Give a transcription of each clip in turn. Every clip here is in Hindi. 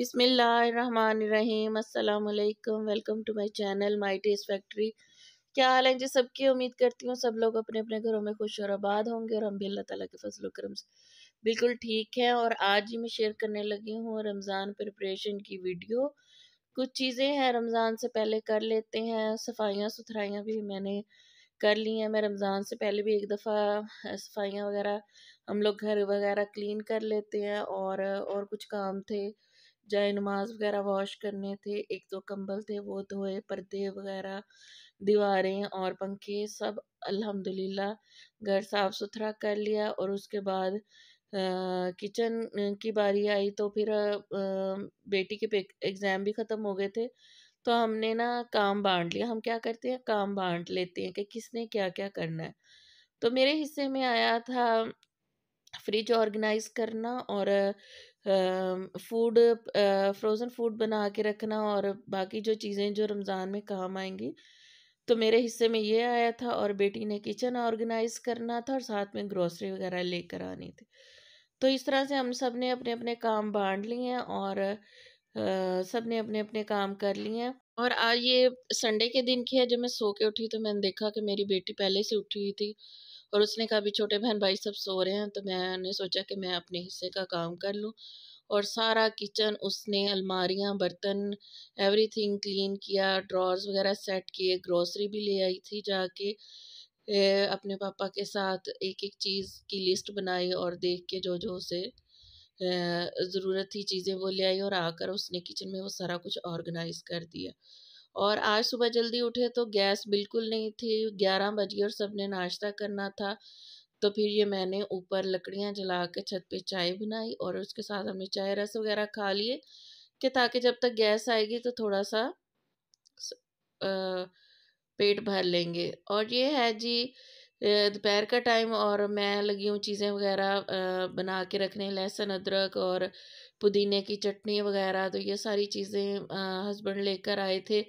बिसमीम अल्लाम welcome to my channel my taste factory क्या हाल है जी सबकी उम्मीद करती हूँ सब लोग अपने अपने घरों में खुश और आबाद होंगे और हम भी अल्लाह ताला के फजल करम से बिल्कुल ठीक हैं और आज ही मैं शेयर करने लगी हूँ रमज़ान प्रिपरेशन की वीडियो कुछ चीज़ें हैं रमज़ान से पहले कर लेते हैं सफाइयाँ सुथराइयाँ भी मैंने कर ली हैं मैं रमज़ान से पहले भी एक दफ़ा सफाइयाँ वगैरह हम लोग घर वगैरह क्लीन कर लेते हैं और और कुछ काम थे जाए नमाज वगैरह वॉश करने थे एक दो कंबल थे वो धोए पर्दे वगैरह दीवारें और पंखे सब अल्हम्दुलिल्लाह घर साफ़ सुथरा कर लिया और उसके बाद किचन की बारी आई तो फिर आ, बेटी के एग्ज़ाम भी ख़त्म हो गए थे तो हमने ना काम बांट लिया हम क्या करते हैं काम बांट लेते हैं कि किसने क्या क्या करना है तो मेरे हिस्से में आया था फ्रिज ऑर्गेनाइज करना और फूड फ्रोज़न फूड बना के रखना और बाकी जो चीज़ें जो रमज़ान में काम आएंगी तो मेरे हिस्से में ये आया था और बेटी ने किचन ऑर्गेनाइज करना था और साथ में ग्रोसरी वगैरह लेकर आनी थी तो इस तरह से हम सब ने अपने अपने काम बांट लिए हैं और सब ने अपने अपने काम कर लिए हैं और आज ये संडे के दिन की है जब मैं सो के उठी तो मैंने देखा कि मेरी बेटी पहले से उठी हुई थी और उसने कहा भी छोटे बहन भाई सब सो रहे हैं तो मैंने सोचा कि मैं अपने हिस्से का काम कर लूँ और सारा किचन उसने अलमारियाँ बर्तन एवरीथिंग क्लीन किया ड्रॉर्स वगैरह सेट किए ग्रॉसरी भी ले आई थी जाके ए, अपने पापा के साथ एक एक चीज़ की लिस्ट बनाई और देख के जो जो उसे ज़रूरत थी चीज़ें वो ले आई और आकर उसने किचन में वो सारा कुछ ऑर्गेनाइज कर दिया और आज सुबह जल्दी उठे तो गैस बिल्कुल नहीं थी ग्यारह बजे और और सबने नाश्ता करना था तो फिर ये मैंने ऊपर लकड़ियाँ जला के छत पे चाय बनाई और उसके साथ हमने चाय रस वगैरह खा लिए कि ताकि जब तक गैस आएगी तो थोड़ा सा पेट भर लेंगे और ये है जी दोपहर का टाइम और मैं लगी हूँ चीज़ें वगैरह बना के रखने लहसुन अदरक और पुदीने की चटनी वगैरह तो ये सारी चीज़ें हस्बैंड लेकर आए थे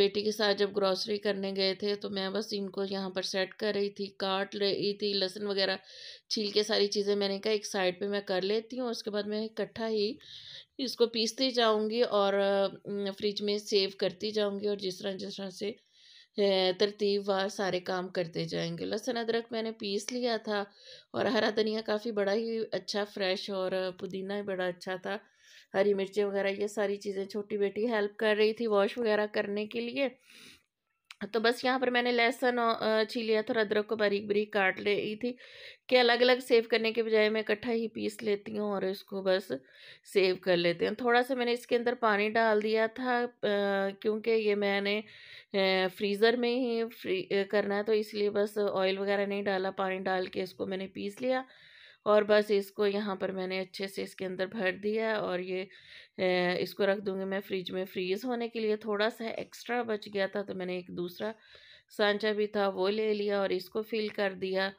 बेटी के साथ जब ग्रॉसरी करने गए थे तो मैं बस इनको यहाँ पर सेट कर रही थी काट रही थी लहसुन वगैरह छील के सारी चीज़ें मैंने कहा एक साइड पे मैं कर लेती हूँ उसके बाद मैं इकट्ठा ही इसको पीसती जाऊँगी और फ्रिज में सेव करती जाऊँगी और जिस तरह जिस तरह से तरतीब वार सारे काम करते जाएंगे लहसुन अदरक मैंने पीस लिया था और हरा धनिया काफ़ी बड़ा ही अच्छा फ्रेश और पुदीना ही बड़ा अच्छा था हरी मिर्चें वगैरह ये सारी चीज़ें छोटी बेटी हेल्प कर रही थी वॉश वगैरह करने के लिए तो बस यहाँ पर मैंने लहसुन लिया था अदरक को बारीक बारीक काट ली थी कि अलग अलग सेव करने के बजाय मैं इकट्ठा ही पीस लेती हूँ और इसको बस सेव कर लेते हैं थोड़ा सा मैंने इसके अंदर पानी डाल दिया था क्योंकि ये मैंने फ्रीज़र में ही फ्री करना है तो इसलिए बस ऑयल वगैरह नहीं डाला पानी डाल के इसको मैंने पीस लिया और बस इसको यहाँ पर मैंने अच्छे से इसके अंदर भर दिया और ये इसको रख दूँगी मैं फ्रिज में फ्रीज़ होने के लिए थोड़ा सा एक्स्ट्रा बच गया था तो मैंने एक दूसरा सांचा भी था वो ले लिया और इसको फिल कर दिया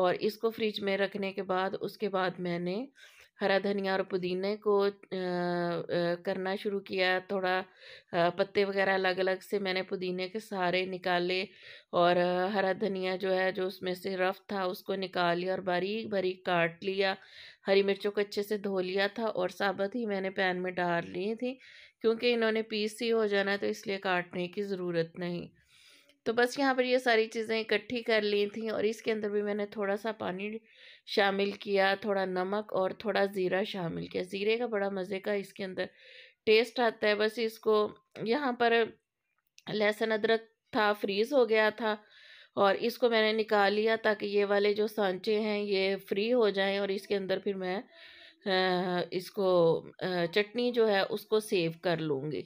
और इसको फ्रिज में रखने के बाद उसके बाद मैंने हरा धनिया और पुदीने को करना शुरू किया थोड़ा पत्ते वगैरह अलग अलग से मैंने पुदीने के सारे निकाले और हरा धनिया जो है जो उसमें से रफ था उसको निकाल लिया और बारीक बारीक काट लिया हरी मिर्चों को अच्छे से धो लिया था और साबत ही मैंने पैन में डाल ली थी क्योंकि इन्होंने पीस ही हो जाना तो इसलिए काटने की ज़रूरत नहीं तो बस यहाँ पर ये सारी चीज़ें इकट्ठी कर ली थी और इसके अंदर भी मैंने थोड़ा सा पानी शामिल किया थोड़ा नमक और थोड़ा ज़ीरा शामिल किया ज़ीरे का बड़ा मज़े का इसके अंदर टेस्ट आता है बस इसको यहाँ पर लहसुन अदरक था फ्रीज़ हो गया था और इसको मैंने निकाल लिया ताकि ये वाले जो सांचे हैं ये फ्री हो जाएं और इसके अंदर फिर मैं इसको चटनी जो है उसको सेव कर लूँगी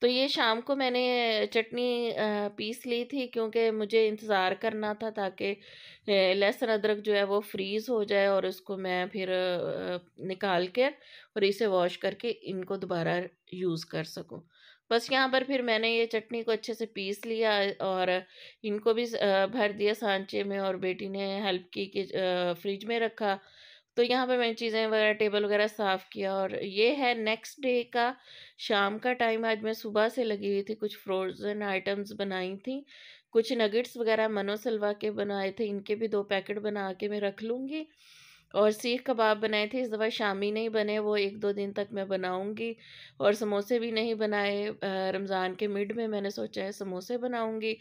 तो ये शाम को मैंने चटनी पीस ली थी क्योंकि मुझे इंतज़ार करना था ताकि लहसुन अदरक जो है वो फ्रीज़ हो जाए और उसको मैं फिर निकाल के और इसे वॉश करके इनको दोबारा यूज़ कर सकूँ बस यहाँ पर फिर मैंने ये चटनी को अच्छे से पीस लिया और इनको भी भर दिया सांचे में और बेटी ने हेल्प की कि फ्रिज में रखा तो यहाँ पे मैंने चीज़ें वगैरह टेबल वगैरह साफ़ किया और ये है नेक्स्ट डे का शाम का टाइम आज मैं सुबह से लगी हुई थी कुछ फ्रोज़न आइटम्स बनाई थी कुछ नगेट्स वगैरह मनो सलवा के बनाए थे इनके भी दो पैकेट बना के मैं रख लूँगी और सीख कबाब बनाए थे इस दफ़ा शामी नहीं बने वो एक दो दिन तक मैं बनाऊंगी और समोसे भी नहीं बनाए रमज़ान के मिड में मैंने सोचा है समोसे बनाऊंगी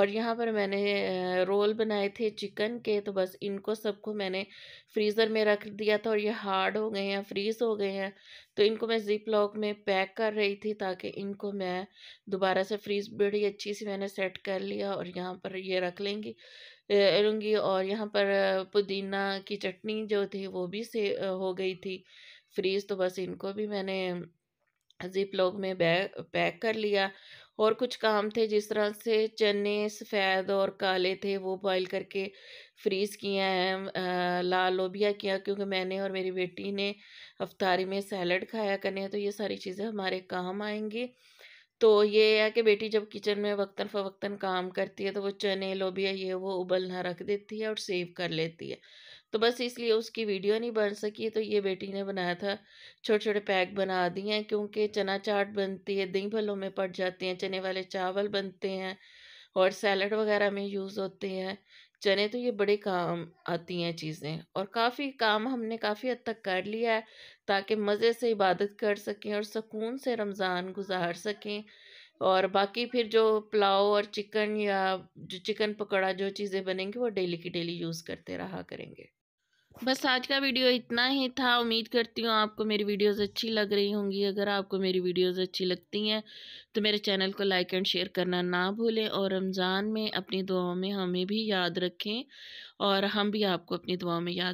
और यहाँ पर मैंने रोल बनाए थे चिकन के तो बस इनको सबको मैंने फ्रीज़र में रख दिया था और ये हार्ड हो गए हैं फ्रीज़ हो गए हैं तो इनको मैं ज़िप लॉक में पैक कर रही थी ताकि इनको मैं दोबारा से फ्रीज़ बड़ी अच्छी सी मैंने सेट कर लिया और यहाँ पर ये रख लेंगी लूँगी और यहाँ पर पुदीना की चटनी जो थी वो भी से हो गई थी फ्रीज़ तो बस इनको भी मैंने ज़िप लॉक में पैक कर लिया और कुछ काम थे जिस तरह से चने सफ़ेद और काले थे वो बॉईल करके फ्रीज़ किए हैं लाल लोबिया किया क्योंकि मैंने और मेरी बेटी ने अफ्तारी में सैलड खाया करने तो ये सारी चीज़ें हमारे काम आएंगी तो ये है कि बेटी जब किचन में वक्ता फ़वक्ता काम करती है तो वो चने लोबिया ये वो उबलना रख देती है और सेव कर लेती है तो बस इसलिए उसकी वीडियो नहीं बन सकी तो ये बेटी ने बनाया था छोटे छोटे पैक बना दिए हैं क्योंकि चना चाट बनती है दही भलों में पड़ जाते हैं चने वाले चावल बनते हैं और सैलड वगैरह में यूज़ होते हैं चने तो ये बड़े काम आती हैं चीज़ें और काफ़ी काम हमने काफ़ी हद तक कर लिया है ताकि मज़े से इबादत कर सकें और सुकून से रमज़ान गुजार सकें और बाकी फिर जो पुलाव और चिकन या जो चिकन पकौड़ा जो चीज़ें बनेंगी वो डेली की डेली यूज़ करते रहा करेंगे बस आज का वीडियो इतना ही था उम्मीद करती हूँ आपको मेरी वीडियोस अच्छी लग रही होंगी अगर आपको मेरी वीडियोस अच्छी लगती हैं तो मेरे चैनल को लाइक एंड शेयर करना ना भूलें और रमज़ान में अपनी दुआओं में हमें भी याद रखें और हम भी आपको अपनी दुआओं में याद